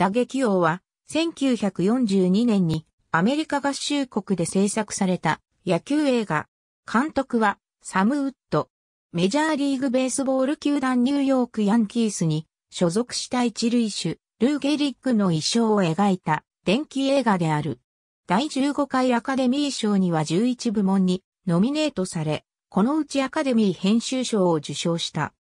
打撃王は、1942年にアメリカ合衆国で制作された野球映画。監督はサム・ウッド。メジャーリーグベースボール球団ニューヨークヤンキースに所属した一類種、ルーゲリックの衣装を描いた電気映画である。第15回アカデミー賞には11部門にノミネートされ、このうちアカデミー編集賞を受賞した。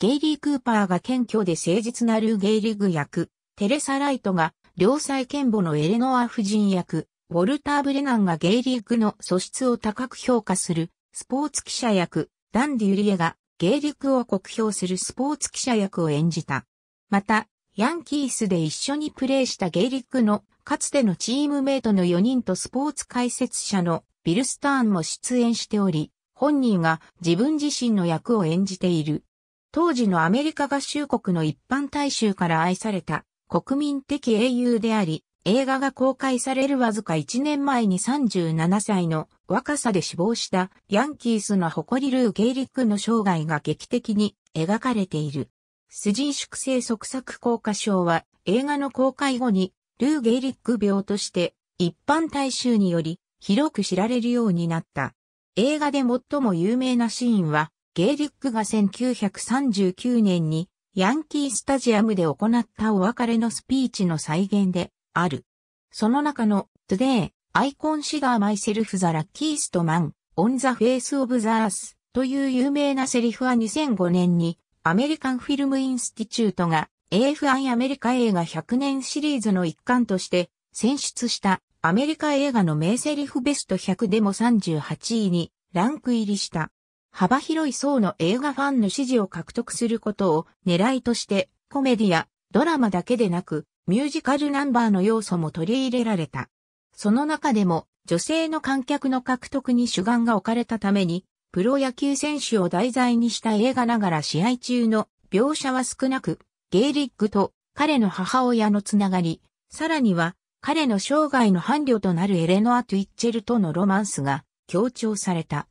ゲイリー・クーパーが謙虚で誠実なルーゲイリグ役、テレサ・ライトが、両妻賢母のエレノア夫人役、ウォルター・ブレナンがゲイリーグの素質を高く評価する、スポーツ記者役、ダン・デュリエが、ゲイリー・グを酷評するスポーツ記者役を演じた。また、ヤンキースで一緒にプレーしたゲイリー・グの、かつてのチームメイトの4人とスポーツ解説者のビル・スターンも出演しており、本人が自分自身の役を演じている。当時のアメリカ合衆国の一般大衆から愛された国民的英雄であり、映画が公開されるわずか1年前に37歳の若さで死亡したヤンキースの誇りルー・ゲイリックの生涯が劇的に描かれている。スジン粛清即作効果症は映画の公開後にルー・ゲイリック病として一般大衆により広く知られるようになった。映画で最も有名なシーンはゲイリックが1939年にヤンキースタジアムで行ったお別れのスピーチの再現である。その中の Today, I consider myself the luckiest man on the face of the earth という有名なセリフは2005年にアメリカンフィルムインスティチュートが AFI アメリカ映画100年シリーズの一環として選出したアメリカ映画の名セリフベスト100でも38位にランク入りした。幅広い層の映画ファンの支持を獲得することを狙いとしてコメディア、ドラマだけでなくミュージカルナンバーの要素も取り入れられた。その中でも女性の観客の獲得に主眼が置かれたためにプロ野球選手を題材にした映画ながら試合中の描写は少なくゲイリッグと彼の母親のつながり、さらには彼の生涯の伴侶となるエレノア・トゥイッチェルとのロマンスが強調された。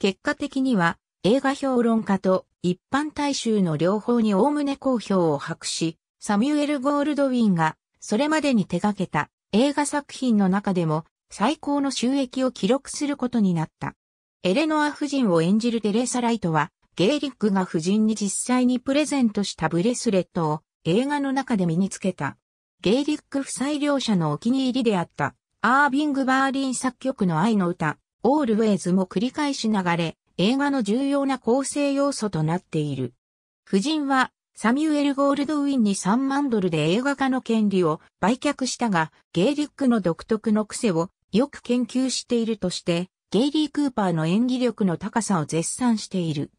結果的には映画評論家と一般大衆の両方に概ね好評を博し、サミュエル・ゴールドウィンがそれまでに手掛けた映画作品の中でも最高の収益を記録することになった。エレノア夫人を演じるテレサ・ライトは、ゲーリックが夫人に実際にプレゼントしたブレスレットを映画の中で身につけた。ゲイリック夫妻両者のお気に入りであった、アービング・バーリン作曲の愛の歌、オールウェイズも繰り返し流れ、映画の重要な構成要素となっている。夫人は、サミュエル・ゴールドウィンに3万ドルで映画化の権利を売却したが、ゲイリックの独特の癖をよく研究しているとして、ゲイリー・クーパーの演技力の高さを絶賛している。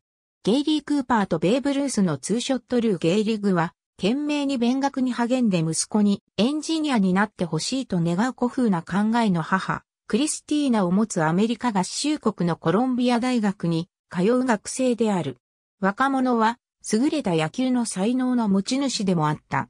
ゲイリー・クーパーとベーブ・ルースのツーショットルー・ゲイリグは、懸命に勉学に励んで息子にエンジニアになってほしいと願う古風な考えの母、クリスティーナを持つアメリカ合衆国のコロンビア大学に通う学生である。若者は優れた野球の才能の持ち主でもあった。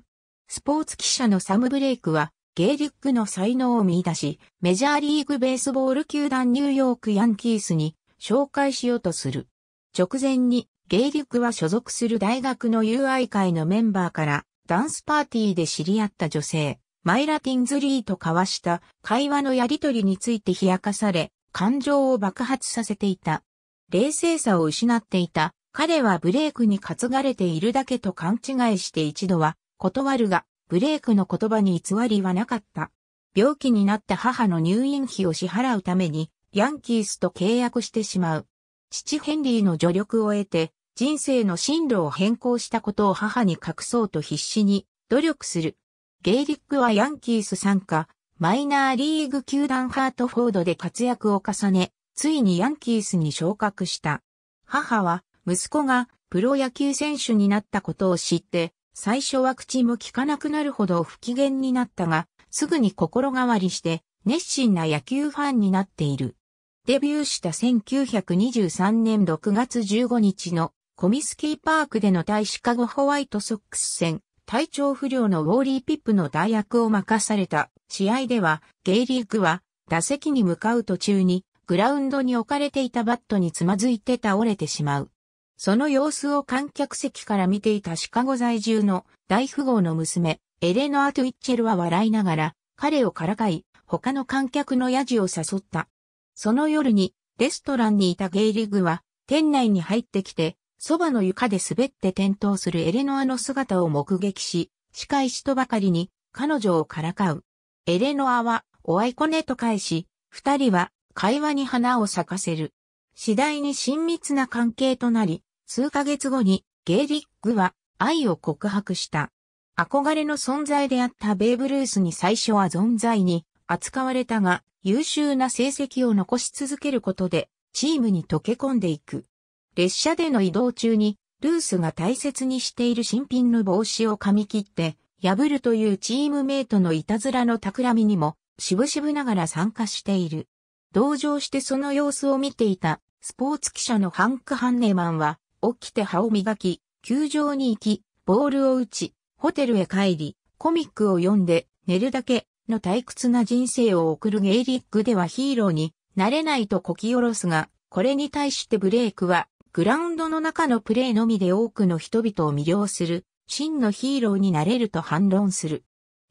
スポーツ記者のサム・ブレイクはゲイリックの才能を見出し、メジャーリーグベースボール球団ニューヨークヤンキースに紹介しようとする。直前にゲイリックは所属する大学の友愛会のメンバーからダンスパーティーで知り合った女性、マイラ・ティンズリーと交わした会話のやりとりについて冷やかされ、感情を爆発させていた。冷静さを失っていた。彼はブレイクに担がれているだけと勘違いして一度は断るが、ブレイクの言葉に偽りはなかった。病気になった母の入院費を支払うために、ヤンキースと契約してしまう。父ヘンリーの助力を得て、人生の進路を変更したことを母に隠そうと必死に努力する。ゲイリックはヤンキース参加、マイナーリーグ球団ハートフォードで活躍を重ね、ついにヤンキースに昇格した。母は、息子がプロ野球選手になったことを知って、最初は口も聞かなくなるほど不機嫌になったが、すぐに心変わりして、熱心な野球ファンになっている。デビューした1923年6月15日のコミスキーパークでの大シカゴホワイトソックス戦体調不良のウォーリー・ピップの代役を任された試合では、ゲイリーグは打席に向かう途中にグラウンドに置かれていたバットにつまずいて倒れてしまう。その様子を観客席から見ていたシカゴ在住の大富豪の娘、エレノア・トゥイッチェルは笑いながら、彼をからかい、他の観客のヤジを誘った。その夜に、レストランにいたゲイリー・グは、店内に入ってきて、そばの床で滑って転倒するエレノアの姿を目撃し、仕返しとばかりに彼女をからかう。エレノアは、おあいこねと返し、二人は会話に花を咲かせる。次第に親密な関係となり、数ヶ月後にゲイリックは愛を告白した。憧れの存在であったベーブ・ルースに最初は存在に扱われたが優秀な成績を残し続けることでチームに溶け込んでいく。列車での移動中に、ルースが大切にしている新品の帽子を噛み切って、破るというチームメイトのいたずらの企みにも、しぶしぶながら参加している。同情してその様子を見ていた、スポーツ記者のハンク・ハンネマンは、起きて歯を磨き、球場に行き、ボールを打ち、ホテルへ帰り、コミックを読んで、寝るだけの退屈な人生を送るゲイリックではヒーローになれないとこきおろすが、これに対してブレイクは、グラウンドの中のプレーのみで多くの人々を魅了する、真のヒーローになれると反論する。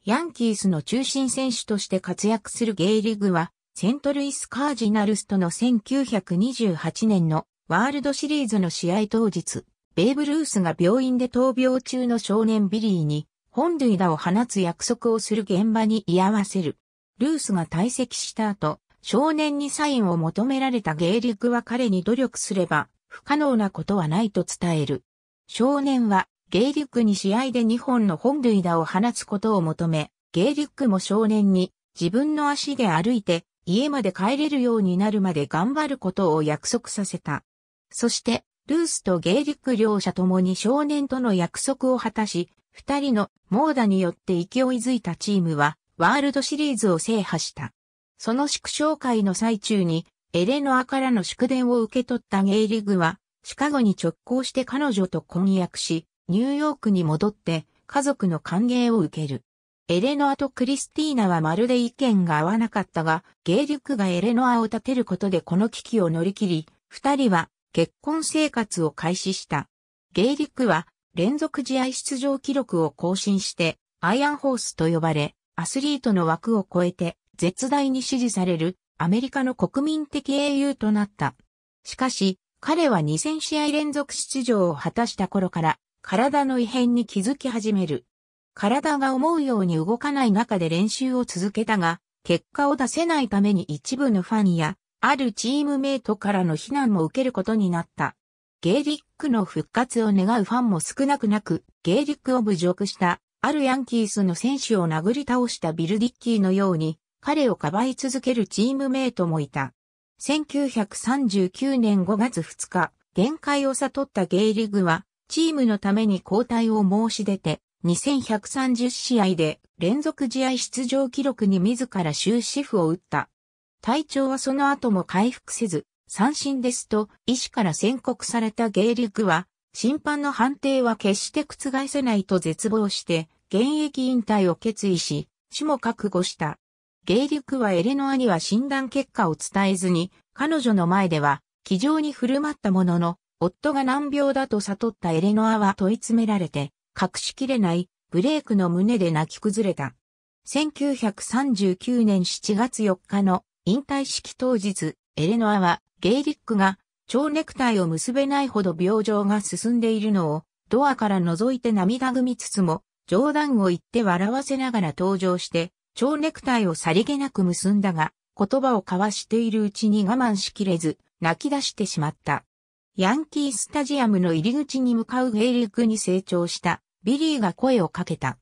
ヤンキースの中心選手として活躍するゲイリグは、セントルイスカージナルスとの1928年のワールドシリーズの試合当日、ベーブ・ルースが病院で闘病中の少年ビリーに、本塁打を放つ約束をする現場に居合わせる。ルースが退席した後、少年にサインを求められたゲイリグは彼に努力すれば、不可能なことはないと伝える。少年は、ゲイリュックに試合で2本の本塁打を放つことを求め、ゲイリュックも少年に自分の足で歩いて家まで帰れるようになるまで頑張ることを約束させた。そして、ルースとゲイリュック両者ともに少年との約束を果たし、二人の猛打によって勢いづいたチームは、ワールドシリーズを制覇した。その祝勝会の最中に、エレノアからの祝電を受け取ったゲイリグは、シカゴに直行して彼女と婚約し、ニューヨークに戻って家族の歓迎を受ける。エレノアとクリスティーナはまるで意見が合わなかったが、ゲイリクがエレノアを立てることでこの危機を乗り切り、二人は結婚生活を開始した。ゲイリクは連続試合出場記録を更新して、アイアンホースと呼ばれ、アスリートの枠を超えて絶大に支持されるアメリカの国民的英雄となった。しかし、彼は2000試合連続出場を果たした頃から、体の異変に気づき始める。体が思うように動かない中で練習を続けたが、結果を出せないために一部のファンや、あるチームメイトからの非難も受けることになった。ゲイリックの復活を願うファンも少なくなく、ゲイリックを侮辱した、あるヤンキースの選手を殴り倒したビルディッキーのように、彼をかばい続けるチームメイトもいた。1939年5月2日、限界を悟ったゲイリグは、チームのために交代を申し出て、2130試合で連続試合出場記録に自ら終止符を打った。体調はその後も回復せず、三振ですと医師から宣告されたゲイリグは、審判の判定は決して覆せないと絶望して、現役引退を決意し、死も覚悟した。ゲイリュクはエレノアには診断結果を伝えずに、彼女の前では、気丈に振る舞ったものの、夫が難病だと悟ったエレノアは問い詰められて、隠しきれない、ブレイクの胸で泣き崩れた。1939年7月4日の引退式当日、エレノアはゲイリックが蝶ネクタイを結べないほど病状が進んでいるのをドアから覗いて涙ぐみつつも冗談を言って笑わせながら登場して蝶ネクタイをさりげなく結んだが、言葉を交わしているうちに我慢しきれず、泣き出してしまった。ヤンキースタジアムの入り口に向かうゲイリックに成長したビリーが声をかけた。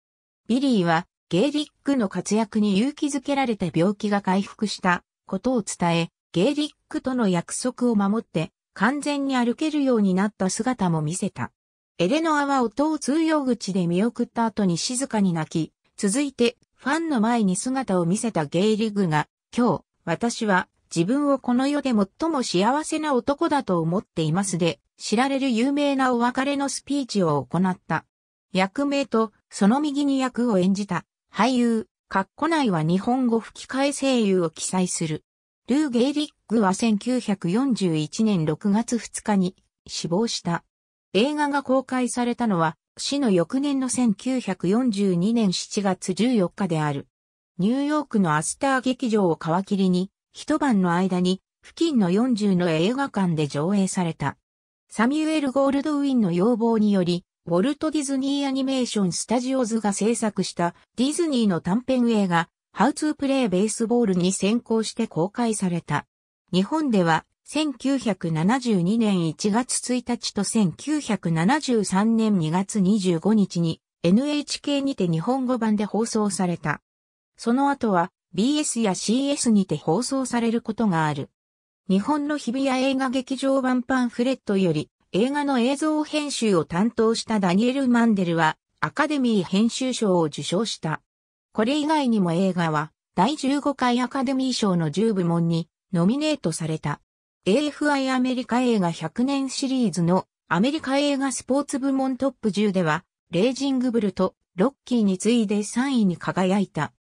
ビリーはゲイリックの活躍に勇気づけられた病気が回復したことを伝え、ゲイリックとの約束を守って完全に歩けるようになった姿も見せた。エレノアは音を通用口で見送った後に静かに泣き、続いてファンの前に姿を見せたゲイリグが、今日、私は自分をこの世で最も幸せな男だと思っていますで、知られる有名なお別れのスピーチを行った。役名とその右に役を演じた俳優、カッコ内は日本語吹き替え声優を記載する。ルー・ゲイリッグは1941年6月2日に死亡した。映画が公開されたのは死の翌年の1942年7月14日である。ニューヨークのアスター劇場を皮切りに、一晩の間に付近の40の映画館で上映された。サミュエル・ゴールドウィンの要望により、ウォルト・ディズニー・アニメーション・スタジオズが制作したディズニーの短編映画、ハウツープレイ・ベースボールに先行して公開された。日本では1972年1月1日と1973年2月25日に NHK にて日本語版で放送された。その後は BS や CS にて放送されることがある。日本の日比谷映画劇場版パンフレットより映画の映像編集を担当したダニエル・マンデルはアカデミー編集賞を受賞した。これ以外にも映画は第15回アカデミー賞の10部門にノミネートされた。AFI アメリカ映画100年シリーズのアメリカ映画スポーツ部門トップ10では、レイジングブルとロッキーに次いで3位に輝いた。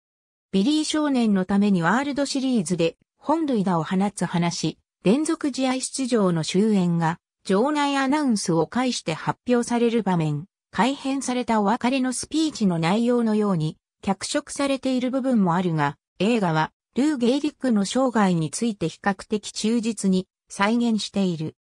ビリー少年のためにワールドシリーズで本塁打を放つ話、連続試合出場の終演が、場内アナウンスを介して発表される場面、改変されたお別れのスピーチの内容のように、脚色されている部分もあるが、映画は、ルー・ゲイリックの生涯について比較的忠実に、再現している。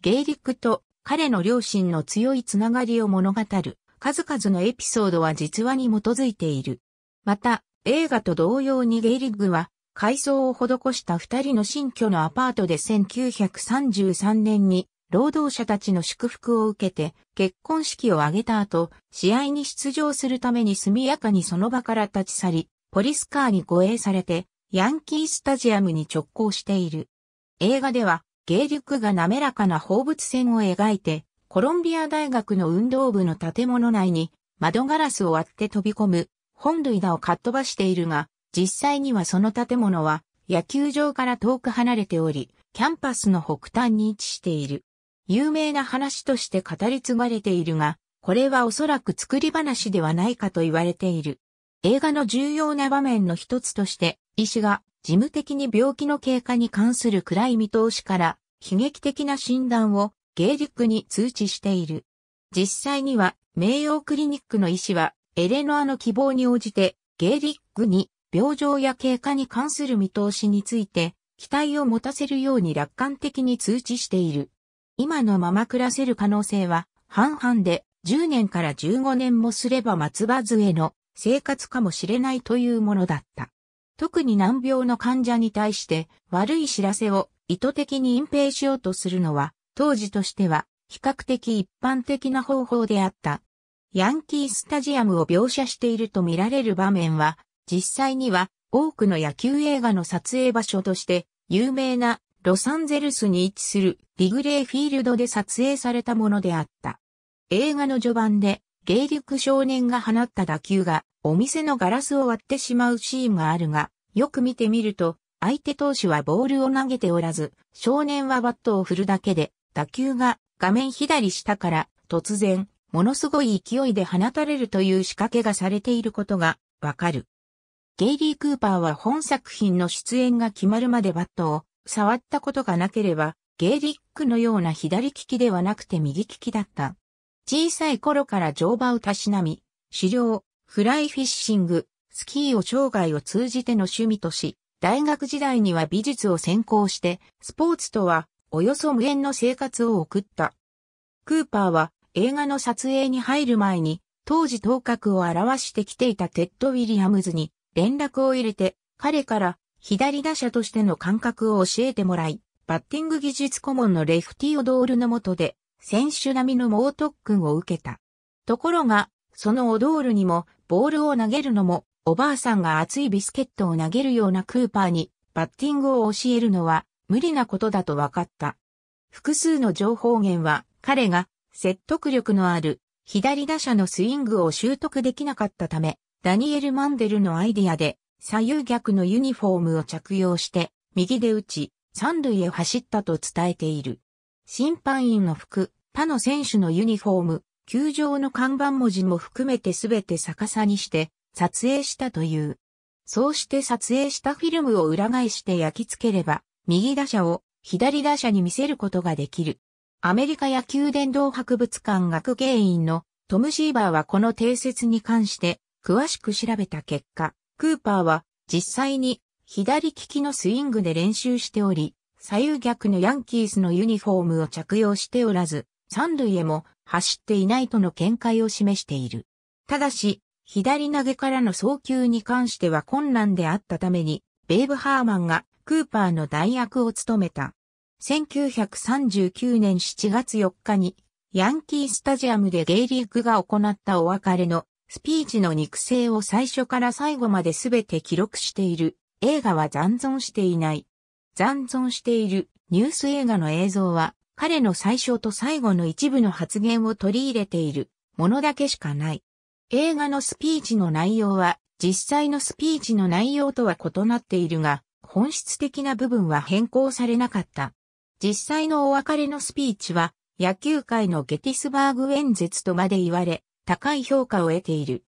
ゲイリックと彼の両親の強いつながりを物語る数々のエピソードは実話に基づいている。また、映画と同様にゲイリッグは改装を施した二人の新居のアパートで1933年に労働者たちの祝福を受けて結婚式を挙げた後、試合に出場するために速やかにその場から立ち去り、ポリスカーに護衛されてヤンキースタジアムに直行している。映画では、芸術が滑らかな放物線を描いて、コロンビア大学の運動部の建物内に窓ガラスを割って飛び込む本塁打をかっ飛ばしているが、実際にはその建物は野球場から遠く離れており、キャンパスの北端に位置している。有名な話として語り継がれているが、これはおそらく作り話ではないかと言われている。映画の重要な場面の一つとして、医師が事務的に病気の経過に関する暗い見通しから悲劇的な診断をゲーリックに通知している。実際には、名誉クリニックの医師は、エレノアの希望に応じて、ゲーリックに病状や経過に関する見通しについて、期待を持たせるように楽観的に通知している。今のまま暮らせる可能性は、半々で10年から15年もすれば松葉杖の生活かもしれないというものだった。特に難病の患者に対して悪い知らせを意図的に隠蔽しようとするのは、当時としては比較的一般的な方法であった。ヤンキースタジアムを描写していると見られる場面は、実際には多くの野球映画の撮影場所として有名なロサンゼルスに位置するリグレーフィールドで撮影されたものであった。映画の序盤で芸力少年が放った打球がお店のガラスを割ってしまうシーンがあるが、よく見てみると、相手投手はボールを投げておらず、少年はバットを振るだけで、打球が画面左下から突然、ものすごい勢いで放たれるという仕掛けがされていることがわかる。ゲイリー・クーパーは本作品の出演が決まるまでバットを触ったことがなければ、ゲイリックのような左利きではなくて右利きだった。小さい頃から乗馬をたしなみ、狩猟、フライフィッシング、スキーを生涯を通じての趣味とし、大学時代には美術を専攻して、スポーツとはおよそ無縁の生活を送った。クーパーは映画の撮影に入る前に、当時頭角を表してきていたテッド・ウィリアムズに連絡を入れて、彼から左打者としての感覚を教えてもらい、バッティング技術顧問のレフティ・オドールの下で選手並みの猛特訓を受けた。ところが、そのオドールにも、ボールを投げるのも、おばあさんが熱いビスケットを投げるようなクーパーに、バッティングを教えるのは、無理なことだと分かった。複数の情報源は、彼が、説得力のある、左打者のスイングを習得できなかったため、ダニエル・マンデルのアイディアで、左右逆のユニフォームを着用して、右で打ち、三塁へ走ったと伝えている。審判員の服、他の選手のユニフォーム、球場の看板文字も含めてすべて逆さにして撮影したという。そうして撮影したフィルムを裏返して焼き付ければ、右打者を左打者に見せることができる。アメリカ野球殿堂博物館学芸員のトム・シーバーはこの定説に関して詳しく調べた結果、クーパーは実際に左利きのスイングで練習しており、左右逆のヤンキースのユニフォームを着用しておらず、三塁へも走っていないとの見解を示している。ただし、左投げからの送球に関しては困難であったために、ベーブ・ハーマンがクーパーの代役を務めた。1939年7月4日に、ヤンキースタジアムでゲイリーグが行ったお別れのスピーチの肉声を最初から最後まで全て記録している。映画は残存していない。残存しているニュース映画の映像は、彼の最初と最後の一部の発言を取り入れているものだけしかない。映画のスピーチの内容は、実際のスピーチの内容とは異なっているが、本質的な部分は変更されなかった。実際のお別れのスピーチは、野球界のゲティスバーグ演説とまで言われ、高い評価を得ている。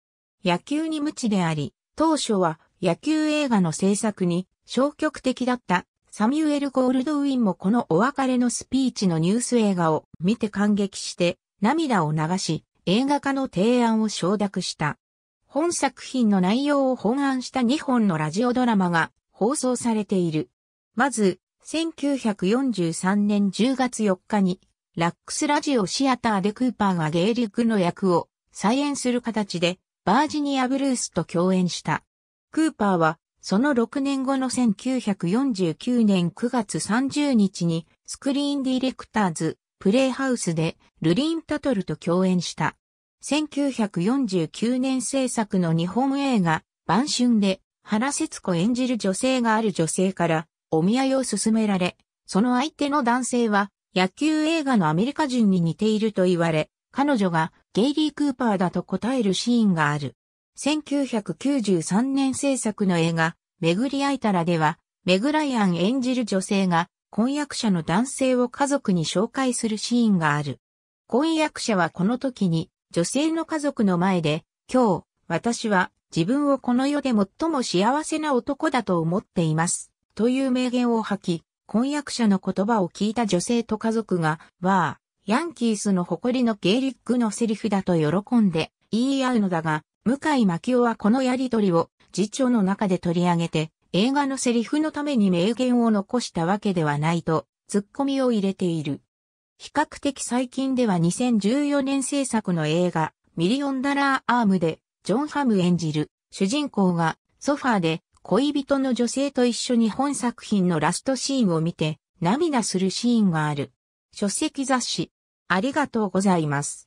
野球に無知であり、当初は野球映画の制作に消極的だったサミュエル・ゴールドウィンもこのお別れのスピーチのニュース映画を見て感激して涙を流し映画化の提案を承諾した。本作品の内容を本案した2本のラジオドラマが放送されている。まず、1943年10月4日に、ラックスラジオシアターでクーパーがゲ力リックの役を再演する形で、バージニア・ブルースと共演した。クーパーはその6年後の1949年9月30日にスクリーンディレクターズプレイハウスでルリン・タトルと共演した。1949年制作の日本映画、晩春で原節子演じる女性がある女性からお見合いを勧められ、その相手の男性は野球映画のアメリカ人に似ていると言われ、彼女がゲイリー・クーパーだと答えるシーンがある。1993年制作の映画、めぐりあいたらでは、メグライアン演じる女性が婚約者の男性を家族に紹介するシーンがある。婚約者はこの時に女性の家族の前で、今日、私は自分をこの世で最も幸せな男だと思っています。という名言を吐き、婚約者の言葉を聞いた女性と家族が、わあ、ヤンキースの誇りのゲイリックのセリフだと喜んで言い合うのだが、向井真夫はこのやりとりを辞書の中で取り上げて、映画のセリフのために名言を残したわけではないと、ツッコミを入れている。比較的最近では2014年制作の映画、ミリオンダラーアームで、ジョン・ハム演じる、主人公が、ソファーで、恋人の女性と一緒に本作品のラストシーンを見て、涙するシーンがある。書籍雑誌、ありがとうございます。